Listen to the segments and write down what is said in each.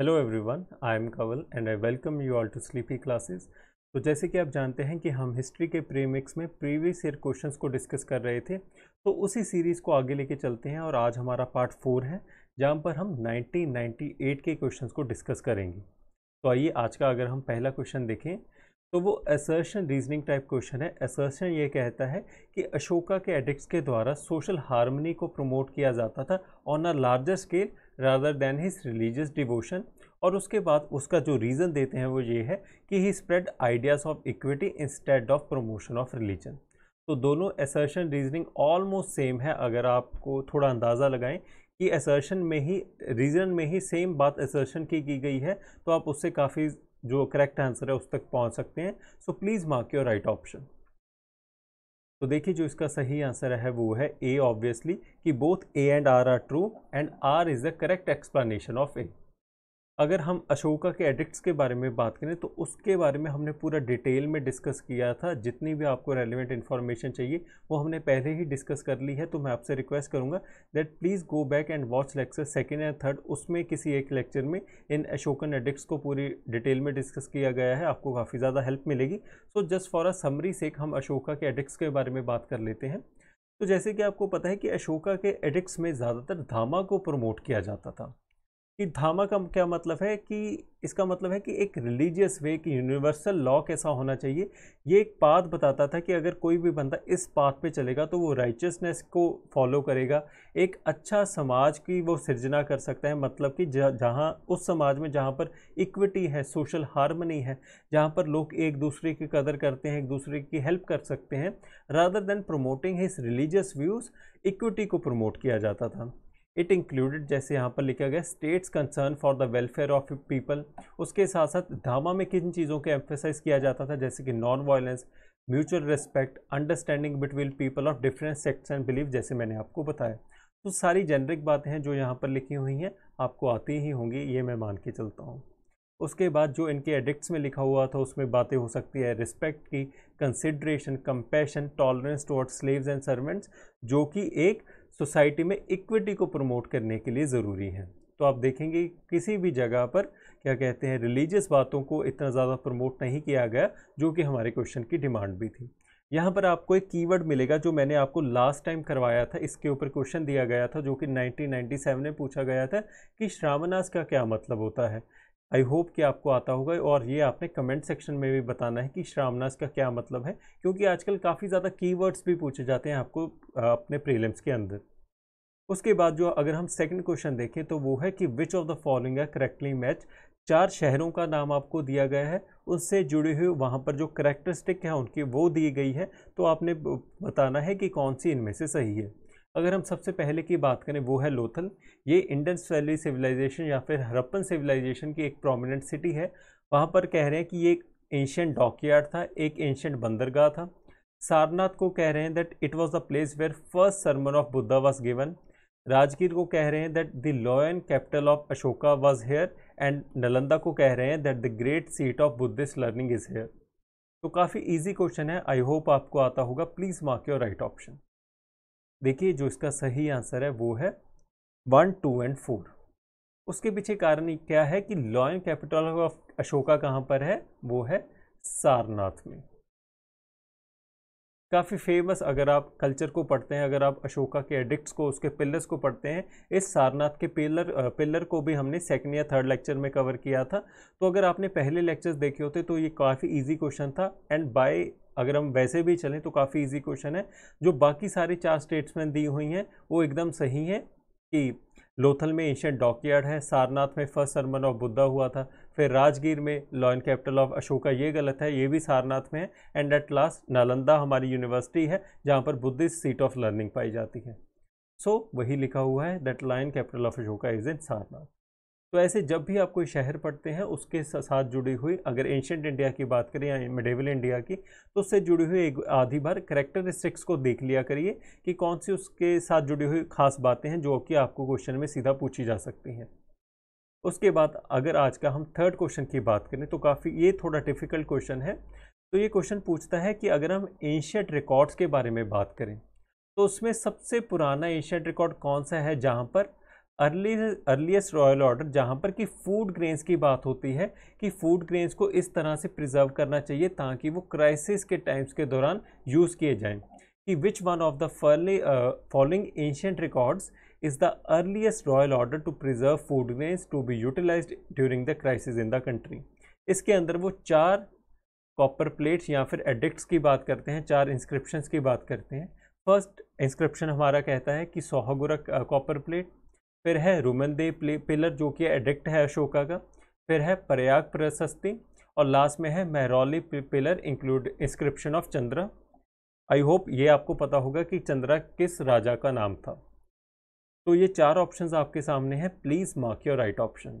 hello everyone I am Kawal and I welcome you all to Sleepy Classes तो जैसे कि आप जानते हैं कि हम हिस्ट्री के प्रीमिक्स में प्रीवियस ईयर क्वेश्चंस को डिस्कस कर रहे थे तो उसी सीरीज़ को आगे लेके चलते हैं और आज हमारा पार्ट फोर है जहाँ पर हम 1998 के क्वेश्चंस को डिस्कस करेंगे तो आइए आज का अगर हम पहला क्वेश्चन देखें तो वो एसर्शन रीजनिंग टाइप क्वेश्चन है एसर्शन ये कहता है कि अशोका के एडिक्ट के द्वारा सोशल हार्मनी को प्रमोट किया जाता था on a larger scale rather than his religious devotion और उसके बाद उसका जो रीज़न देते हैं वो ये है कि he spread ideas of equity instead of promotion of religion तो दोनों एसर्शन रीजनिंग ऑलमोस्ट सेम है अगर आपको थोड़ा अंदाज़ा लगाएं कि एसर्शन में ही रीज़न में ही सेम बात एसर्शन की की गई है तो आप उससे काफ़ी जो करेक्ट आंसर है उस तक पहुंच सकते हैं so please mark your right option तो देखिए जो इसका सही आंसर है वो है ए ऑब्वियसली कि both A and R are true and R is the correct explanation of A अगर हम अशोका के एडिक्ट्स के बारे में बात करें तो उसके बारे में हमने पूरा डिटेल में डिस्कस किया था जितनी भी आपको रेलिवेंट इन्फॉर्मेशन चाहिए वो हमने पहले ही डिस्कस कर ली है तो मैं आपसे रिक्वेस्ट करूँगा that please go back and watch lecture second and third उसमें किसी एक लेक्चर में इन अशोकन एडिक्ट्स को पूरी डिटेल में डिस्कस किया गया है आपको काफ़ी ज़्यादा हेल्प मिलेगी so just for a summary sake हम अशोका के एडिक्ट्स के बारे में बात कर लेते हैं तो जैसे कि आपको पता है कि अशोका के एडिक्ट्स में ज़्यादातर धामा को प्रमोट किया जाता था कि धामा का क्या मतलब है कि इसका मतलब है कि एक रिलीजियस वे कि यूनिवर्सल लॉ कैसा होना चाहिए ये एक पाथ बताता था कि अगर कोई भी बंदा इस पाथ पे चलेगा तो वो राइचियसनेस को फॉलो करेगा एक अच्छा समाज की वो सृजना कर सकता है मतलब कि जहाँ उस समाज में जहाँ पर इक्विटी है सोशल हारमनी है जहाँ पर लोग एक दूसरे की कदर करते हैं एक दूसरे की हेल्प कर सकते हैं rather than promoting his religious views equity को प्रमोट किया जाता था इट इंक्लूडेड जैसे यहाँ पर लिखा गया state's concern for the welfare of people उसके साथ साथ धामा में किन चीज़ों को एम्फेसाइज किया जाता था जैसे कि non violence mutual respect understanding between people of different sects and believe जैसे मैंने आपको बताया तो सारी जेनरिक बातें हैं जो यहाँ पर लिखी हुई हैं आपको आती ही होंगी ये मैं मान के चलता हूँ उसके बाद जो इनके एडिक्ट्स में लिखा हुआ था उसमें बातें हो सकती है रिस्पेक्ट की consideration compassion tolerance towards slaves and servants जो कि एक सोसाइटी में इक्विटी को प्रमोट करने के लिए ज़रूरी हैं तो आप देखेंगे किसी भी जगह पर क्या कहते हैं रिलीजियस बातों को इतना ज़्यादा प्रमोट नहीं किया गया जो कि हमारे क्वेश्चन की डिमांड भी थी यहाँ पर आपको एक कीवर्ड मिलेगा जो मैंने आपको लास्ट टाइम करवाया था इसके ऊपर क्वेश्चन दिया गया था जो कि 1997 में पूछा गया था कि श्रावणास का क्या मतलब होता है आई होप कि आपको आता होगा और ये आपने कमेंट सेक्शन में भी बताना है कि श्रावणास का क्या मतलब है क्योंकि आजकल काफ़ी ज़्यादा कीवर्ड्स भी पूछे जाते हैं आपको अपने प्रीलिम्स के अंदर उसके बाद जो अगर हम सेकंड क्वेश्चन देखें तो वो है कि विच ऑफ द फॉलोइंग है करेक्टली मैच चार शहरों का नाम आपको दिया गया है उससे जुड़े हुए वहाँ पर जो करेक्टरिस्टिक है उनकी वो दी गई है तो आपने बताना है कि कौन सी इनमें से सही है अगर हम सबसे पहले की बात करें वो है लोथल ये इंडस वैली सिविलाइजेशन या फिर हरप्पन सिविलाइजेशन की एक प्रोमिनेंट सिटी है वहाँ पर कह रहे हैं कि ये एक एंशेंट डॉकयार्ड था एक एंशेंट बंदरगाह था सारनाथ को कह रहे हैं that it was the place where first sermon of Buddha was given Rajgir को कह रहे हैं that the lion capital of Ashoka was here and Nalanda को कह रहे हैं that the great seat of Buddhist learning is here तो काफ़ी इजी क्वेश्चन है आई होप आपको आता होगा please mark your right option देखिए जो इसका सही आंसर है वो है वन टू एंड फोर उसके पीछे कारण क्या है कि लॉयन कैपिटल ऑफ अशोका कहाँ पर है वो है सारनाथ में काफ़ी फेमस अगर आप कल्चर को पढ़ते हैं अगर आप अशोका के एडिक्ट्स को उसके पिलर्स को पढ़ते हैं इस सारनाथ के पिलर पिलर को भी हमने सेकेंड या थर्ड लेक्चर में कवर किया था तो अगर आपने पहले लेक्चर्स देखे होते तो ये काफ़ी ईजी क्वेश्चन था एंड बाय अगर हम वैसे भी चलें तो काफ़ी ईजी क्वेश्चन है जो बाकी सारी चार स्टेट्समेंट दी हुई हैं वो एकदम सही हैं कि लोथल में एशियन डॉकयार्ड है सारनाथ में फर्स्ट सरमन ऑफ बुद्धा हुआ था फिर राजगीर में लॉयन कैपिटल ऑफ अशोका ये गलत है ये भी सारनाथ में है एंड एट लास्ट नालंदा हमारी यूनिवर्सिटी है जहाँ पर बुद्धिस्ट सीट ऑफ लर्निंग पाई जाती है सो so, वही लिखा हुआ है that lion capital of Ashoka is in Sarnath तो ऐसे जब भी आप कोई शहर पढ़ते हैं उसके साथ जुड़ी हुई अगर एंशेंट इंडिया की बात करें या मिडेवल इंडिया की तो उससे जुड़ी हुई एक आधी बार करेक्टरिस्टिक्स को देख लिया करिए कि कौन सी उसके साथ जुड़ी हुई खास बातें हैं जो कि आपको क्वेश्चन में सीधा पूछी जा सकती हैं उसके बाद अगर आज का हम थर्ड क्वेश्चन की बात करें तो काफ़ी ये थोड़ा डिफ़िकल्ट क्वेश्चन है तो ये क्वेश्चन पूछता है कि अगर हम एशियट रिकॉर्ड्स के बारे में बात करें तो उसमें सबसे पुराना एंशियट रिकॉर्ड कौन सा है जहाँ पर अर्ली अर्लीस्ट रॉयल ऑर्डर जहाँ पर कि फूड ग्रेन्स की बात होती है कि फूड ग्रेन्स को इस तरह से प्रिजर्व करना चाहिए ताकि वो क्राइसिस के टाइम्स के दौरान यूज़ किए जाएँ कि which one of the fairly following ancient records is the earliest royal order to preserve food grains to be utilise during the crisis in the country इसके अंदर वो चार कॉपर प्लेट्स या फिर एडिक्ट्स की बात करते हैं चार इंस्क्रिप्शंस की बात करते हैं फर्स्ट इंस्क्रिप्शन हमारा कहता है कि सोहागुरा कॉपर प्लेट फिर है रुमन दे पिलर जो कि एडिक्ट है अशोका का फिर है प्रयाग प्रशस्ति और लास्ट में है Mehrauli pillar include inscription of Chandra I hope ये आपको पता होगा कि चंद्रा किस राजा का नाम था तो ये चार ऑप्शंस आपके सामने हैं please mark your right option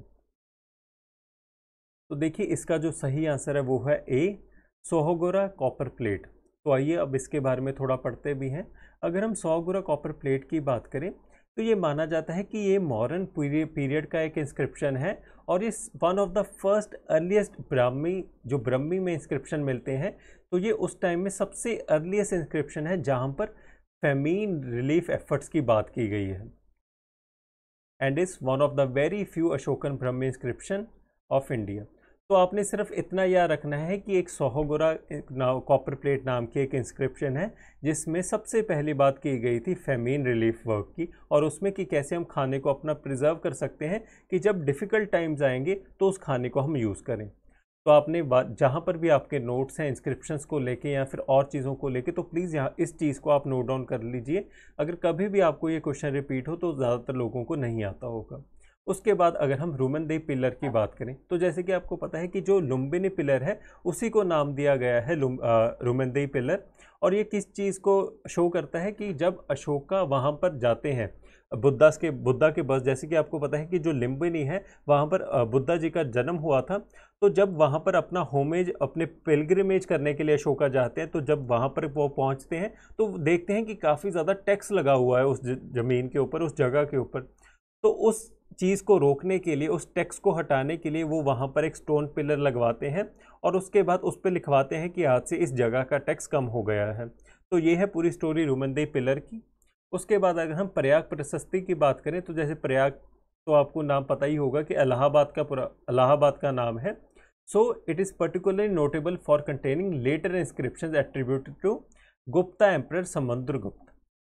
तो देखिए इसका जो सही आंसर है वो है ए सोहोगोरा कॉपर प्लेट तो आइए अब इसके बारे में थोड़ा पढ़ते भी हैं अगर हम सोहगोरा कॉपर प्लेट की बात करें तो ये माना जाता है कि ये मॉडर्न पीरियड का एक इंस्क्रिप्शन है और is one of the first earliest Brahmi जो ब्रह्मी में इंस्क्रिप्शन मिलते हैं तो ये उस टाइम में सबसे अर्लीस्ट इंस्क्रिप्शन है जहाँ पर फेमीन रिलीफ एफर्ट्स की बात की गई है and is one of the very few Ashokan Brahmi inscription of India तो आपने सिर्फ इतना याद रखना है कि एक सोहोगुरा कॉपर प्लेट नाम की एक इंस्क्रिप्शन है जिसमें सबसे पहली बात की गई थी फेमीन रिलीफ वर्क की और उसमें कि कैसे हम खाने को अपना प्रिजर्व कर सकते हैं कि जब डिफ़िकल्ट टाइम्स आएंगे तो उस खाने को हम यूज़ करें तो आपने बात जहाँ पर भी आपके नोट्स हैं इंस्क्रिप्शंस को लेके या फिर और चीज़ों को लेके तो प्लीज़ यहाँ इस चीज़ को आप नोट डाउन कर लीजिए अगर कभी भी आपको ये क्वेश्चन रिपीट हो तो ज़्यादातर लोगों को नहीं आता होगा उसके बाद अगर हम रोमन दे पिलर की बात करें तो जैसे कि आपको पता है कि जो लुम्बिनी पिलर है उसी को नाम दिया गया है रोमन दे पिलर और ये किस चीज़ को शो करता है कि जब अशोका वहाँ पर जाते हैं बुद्धा के बुद्धा के बस जैसे कि आपको पता है कि जो लिम्बिनी है वहाँ पर बुद्धा जी का जन्म हुआ था तो जब वहाँ पर अपना होमेज अपने पेलग्रमेज करने के लिए अशोका जाते हैं तो जब वहाँ पर वो पहुँचते हैं तो देखते हैं कि काफ़ी ज़्यादा टैक्स लगा हुआ है उस ज़मीन के ऊपर उस जगह के ऊपर तो उस चीज़ को रोकने के लिए उस टैक्स को हटाने के लिए वो वहाँ पर एक स्टोन पिलर लगवाते हैं और उसके बाद उस पर लिखवाते हैं कि आज से इस जगह का टैक्स कम हो गया है तो ये है पूरी स्टोरी रुमनदेई पिलर की उसके बाद अगर हम प्रयाग प्रशस्ति की बात करें तो जैसे प्रयाग तो आपको नाम पता ही होगा कि अलाहाबाद का पूरा अलाहाबाद का नाम है so it is particularly notable for containing later inscription attributed to Gupta emperor Samudra Gupta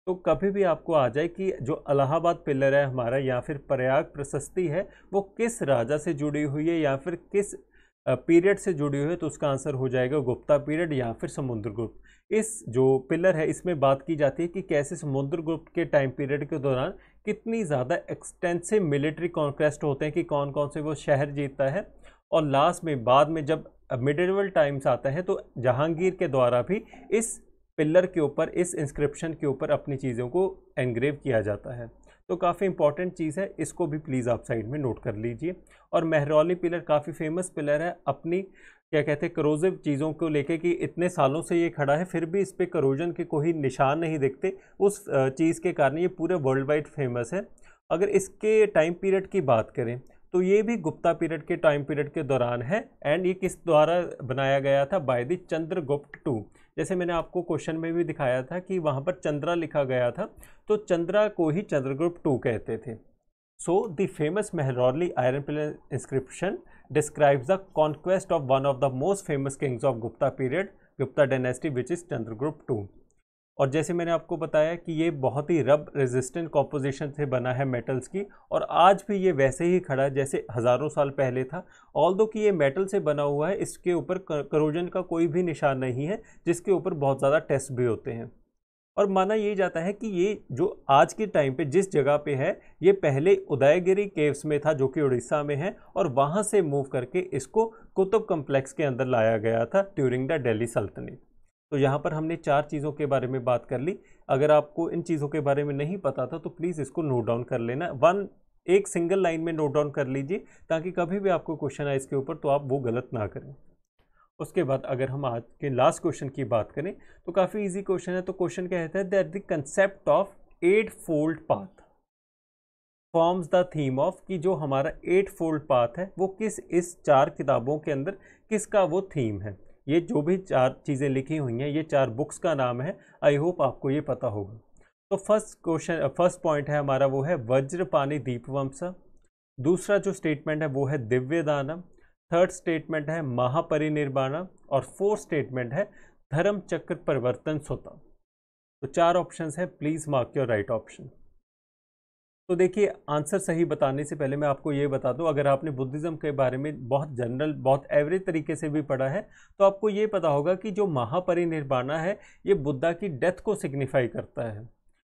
तो कभी भी आपको आ जाए कि जो अलाहाबाद पिलर है हमारा या फिर प्रयाग प्रशस्ति है वो किस राजा से जुड़ी हुई है या फिर किस पीरियड से जुड़ी हुई है तो उसका आंसर हो जाएगा गुप्ता पीरियड या फिर समुद्रगुप्त इस जो पिलर है इसमें बात की जाती है कि कैसे समुद्रगुप्त के टाइम पीरियड के दौरान कितनी ज़्यादा एक्सटेंसिव मिलिट्री कॉन्क्वेस्ट होते हैं कि कौन कौन से वो शहर जीतता है और लास्ट में बाद में जब मिडिवल टाइम्स आता है तो जहांगीर के द्वारा भी इस पिलर के ऊपर इस इंस्क्रिप्शन के ऊपर अपनी चीज़ों को एनग्रेव किया जाता है तो काफ़ी इंपॉर्टेंट चीज़ है इसको भी प्लीज़ आप साइड में नोट कर लीजिए और मेहरौली पिलर काफ़ी फेमस पिलर है अपनी क्या कहते हैं करोजिव चीज़ों को लेके कि इतने सालों से ये खड़ा है फिर भी इस पर करोजन के कोई निशान नहीं देखते उस चीज़ के कारण ये पूरे वर्ल्ड वाइड फेमस है अगर इसके टाइम पीरियड की बात करें तो ये भी गुप्ता पीरियड के टाइम पीरियड के दौरान है एंड ये किस द्वारा बनाया गया था बाय द चंद्रगुप्त टू जैसे मैंने आपको क्वेश्चन में भी दिखाया था कि वहाँ पर चंद्रा लिखा गया था तो चंद्रा को ही चंद्रगुप्त टू कहते थे so the famous Mehrauli iron pillar inscription describes the conquest of one of the most famous kings of Gupta period Gupta dynasty which is Chandragupta two और जैसे मैंने आपको बताया कि ये बहुत ही रब रेजिस्टेंट कॉम्पोजिशन से बना है मेटल्स की और आज भी ये वैसे ही खड़ा है जैसे हज़ारों साल पहले था ऑल दो कि ये मेटल से बना हुआ है इसके ऊपर करोजन का कोई भी निशान नहीं है जिसके ऊपर बहुत ज़्यादा टेस्ट भी होते हैं और माना ये जाता है कि ये जो आज के टाइम पे जिस जगह पे है ये पहले उदयगिरी केव्स में था जो कि उड़ीसा में है और वहाँ से मूव करके इसको कुतुब कम्प्लेक्स के अंदर लाया गया था ड्यूरिंग द दिल्ली सल्तनत तो यहाँ पर हमने चार चीज़ों के बारे में बात कर ली अगर आपको इन चीज़ों के बारे में नहीं पता था तो प्लीज़ इसको नोट डाउन कर लेना वन एक सिंगल लाइन में नोट डाउन कर लीजिए ताकि कभी भी आपको क्वेश्चन आए इसके ऊपर तो आप वो गलत ना करें उसके बाद अगर हम आज के लास्ट क्वेश्चन की बात करें तो काफ़ी इजी क्वेश्चन है तो क्वेश्चन क्या कहता है that the concept of eightfold path forms the theme of कि जो हमारा एट फोल्ड पाथ है वो किस इस चार किताबों के अंदर किसका वो थीम है ये जो भी चार चीज़ें लिखी हुई हैं ये चार बुक्स का नाम है आई होप आपको ये पता होगा तो फर्स्ट क्वेश्चन फर्स्ट पॉइंट है हमारा वो है वज्रपानी दीपवंश दूसरा जो स्टेटमेंट है वो है दिव्य दानम थर्ड स्टेटमेंट है महापरिनिर्वाणम और फोर्थ स्टेटमेंट है धर्म चक्र परिवर्तन स्वतः तो चार ऑप्शंस है please mark your right option तो देखिए आंसर सही बताने से पहले मैं आपको ये बता दूं अगर आपने बुद्धिज़्म के बारे में बहुत जनरल बहुत एवरेज तरीके से भी पढ़ा है तो आपको ये पता होगा कि जो महापरिनिर्वाणा है ये बुद्धा की डेथ को सिग्निफाई करता है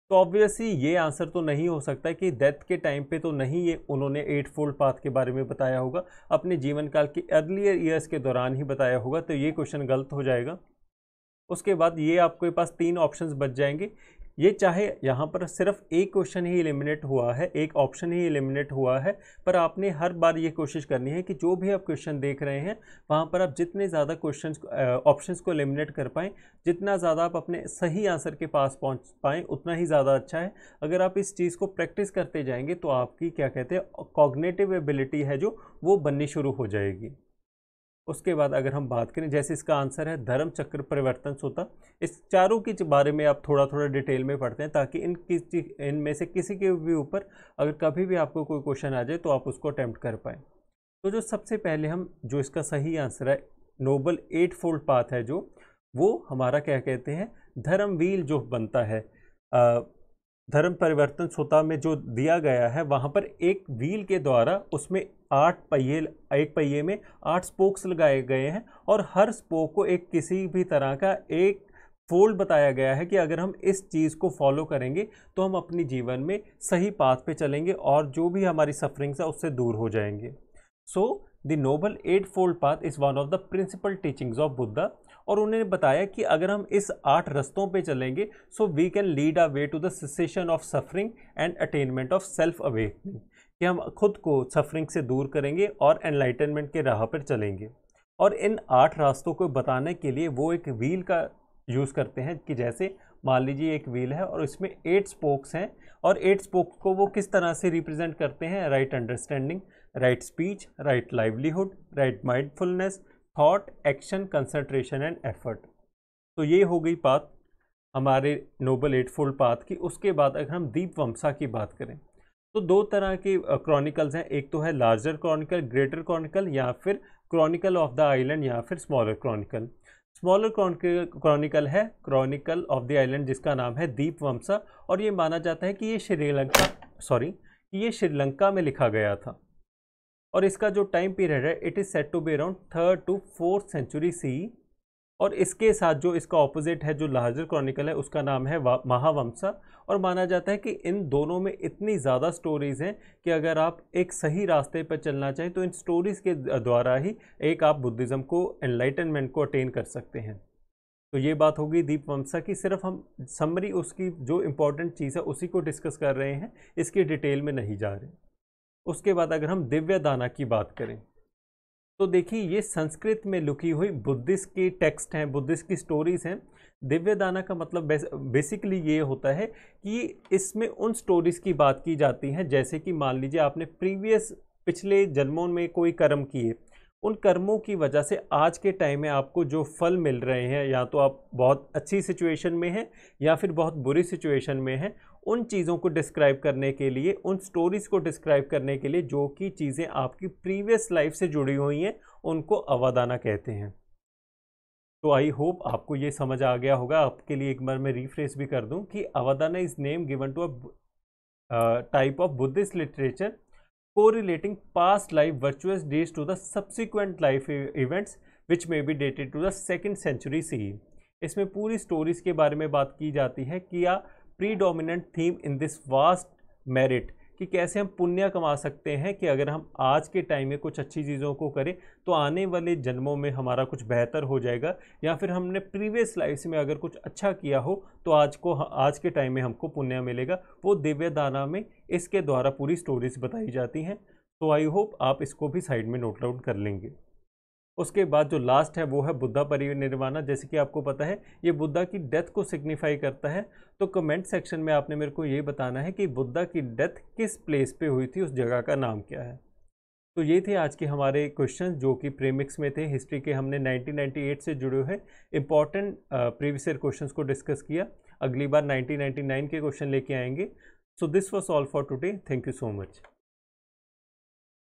तो ऑब्वियसली ये आंसर तो नहीं हो सकता कि डेथ के टाइम पे तो नहीं ये उन्होंने एट फोल्ड पाथ के बारे में बताया होगा अपने जीवन काल के अर्लियर ईयर्स के दौरान ही बताया होगा तो ये क्वेश्चन गलत हो जाएगा उसके बाद ये आपके पास तीन ऑप्शंस बच जाएंगे ये चाहे यहाँ पर सिर्फ एक क्वेश्चन ही एलिमिनेट हुआ है एक ऑप्शन ही एलिमिनेट हुआ है पर आपने हर बार ये कोशिश करनी है कि जो भी आप क्वेश्चन देख रहे हैं वहाँ पर आप जितने ज़्यादा क्वेश्चन ऑप्शंस को एलिमिनेट कर पाएँ जितना ज़्यादा आप अपने सही आंसर के पास पहुँच पाएँ उतना ही ज़्यादा अच्छा है अगर आप इस चीज़ को प्रैक्टिस करते जाएंगे तो आपकी क्या कहते हैं कॉग्नेटिव एबिलिटी है जो वो बननी शुरू हो जाएगी उसके बाद अगर हम बात करें जैसे इसका आंसर है धर्म चक्र परिवर्तन सोता इस चारों के बारे में आप थोड़ा थोड़ा डिटेल में पढ़ते हैं ताकि इन किसी इनमें से किसी के भी ऊपर अगर कभी भी आपको कोई क्वेश्चन आ जाए तो आप उसको अटैम्प्ट कर पाएँ तो जो सबसे पहले हम जो इसका सही आंसर है नोबल एट फोल्ड पाथ है जो वो हमारा क्या कहते हैं धर्मवील जो बनता है आ, धर्म परिवर्तन सुता में जो दिया गया है वहाँ पर एक व्हील के द्वारा उसमें आठ पहिए एक पहिए में आठ स्पोक्स लगाए गए हैं और हर स्पोक को एक किसी भी तरह का एक फोल्ड बताया गया है कि अगर हम इस चीज़ को फॉलो करेंगे तो हम अपने जीवन में सही पाथ पे चलेंगे और जो भी हमारी सफरिंग्स है उससे दूर हो जाएंगे so the noble eightfold path is one of the principal teachings of Buddha और उन्होंने बताया कि अगर हम इस आठ रस्तों पे चलेंगे so we can lead a way to the cessation of suffering and attainment of self awakening कि हम खुद को सफरिंग से दूर करेंगे और एनलाइटनमेंट के राह पर चलेंगे और इन आठ रास्तों को बताने के लिए वो एक व्हील का यूज़ करते हैं कि जैसे मान लीजिए एक व्हील है और इसमें एट स्पोक्स हैं और एट स्पोक्स को वो किस तरह से रिप्रेजेंट करते हैं right understanding right speech right livelihood right mindfulness thought action concentration and effort तो ये हो गई बात हमारे नोबल एट फोल्ड पाथ की उसके बाद अगर हम दीप वंशा की बात करें तो दो तरह के क्रॉनिकल्स हैं एक तो है लार्जर क्रॉनिकल ग्रेटर क्रॉनिकल या फिर क्रॉनिकल ऑफ द आइलैंड या फिर स्मॉलर क्रॉनिकल स्मॉलर क्रॉनिकल है क्रॉनिकल ऑफ द आइलैंड जिसका नाम है दीप वंशा और ये माना जाता है कि ये श्रीलंका सॉरी ये श्रीलंका में लिखा गया था और इसका जो टाइम पीरियड है it is set to be around third to fourth century C और इसके साथ जो इसका ऑपोजिट है जो लाहजर क्रॉनिकल है उसका नाम है महावंशा और माना जाता है कि इन दोनों में इतनी ज़्यादा स्टोरीज़ हैं कि अगर आप एक सही रास्ते पर चलना चाहें तो इन स्टोरीज़ के द्वारा ही एक आप बुद्धिज़्म को एनलाइटनमेंट को अटेन कर सकते हैं तो ये बात होगी वंशा की सिर्फ हम समरी उसकी जो इम्पोर्टेंट चीज़ है उसी को डिस्कस कर रहे हैं इसकी डिटेल में नहीं जा रहे उसके बाद अगर हम दिव्य दाना की बात करें तो देखिए ये संस्कृत में लुकी हुई बुद्धिस्ट की टेक्स्ट हैं बुद्धिस्ट की स्टोरीज़ हैं दिव्य दाना का मतलब बेसिकली ये होता है कि इसमें उन स्टोरीज़ की बात की जाती है जैसे कि मान लीजिए आपने प्रीवियस पिछले जन्मों में कोई कर्म किए उन कर्मों की वजह से आज के टाइम में आपको जो फल मिल रहे हैं या तो आप बहुत अच्छी सिचुएशन में हैं या फिर बहुत बुरी सिचुएशन में हैं उन चीज़ों को डिस्क्राइब करने के लिए उन स्टोरीज़ को डिस्क्राइब करने के लिए जो कि चीज़ें आपकी प्रीवियस लाइफ से जुड़ी हुई हैं उनको अवादाना कहते हैं तो आई होप आपको ये समझ आ गया होगा आपके लिए एक बार मैं रिफ्रेश भी कर दूं कि Avadana is name given to a type of Buddhist literature को relating past life virtuous deeds to the subsequent life events which may be dated to the second century C इसमें पूरी स्टोरीज के बारे में बात की जाती है कि या predominant theme in this vast merit कि कैसे हम पुण्य कमा सकते हैं कि अगर हम आज के टाइम में कुछ अच्छी चीज़ों को करें तो आने वाले जन्मों में हमारा कुछ बेहतर हो जाएगा या फिर हमने प्रीवियस लाइफ में अगर कुछ अच्छा किया हो तो आज को आज के टाइम में हमको पुण्य मिलेगा वो दिव्य दाना में इसके द्वारा पूरी स्टोरीज बताई जाती हैं तो आई होप आप इसको भी साइड में नोट आउट कर लेंगे उसके बाद जो लास्ट है वो है बुद्धा परिनिर्वाणा जैसे कि आपको पता है ये बुद्धा की डेथ को सिग्निफाई करता है तो कमेंट सेक्शन में आपने मेरे को ये बताना है कि बुद्धा की डेथ किस प्लेस पे हुई थी उस जगह का नाम क्या है तो ये थे आज के हमारे क्वेश्चन जो कि प्रीमिक्स में थे हिस्ट्री के हमने 1998 से जुड़े हुए इंपॉर्टेंट प्रीवियस ईयर क्वेश्चन को डिस्कस किया अगली बार नाइनटीन के क्वेश्चन लेके आएंगे so this was all for today thank you so much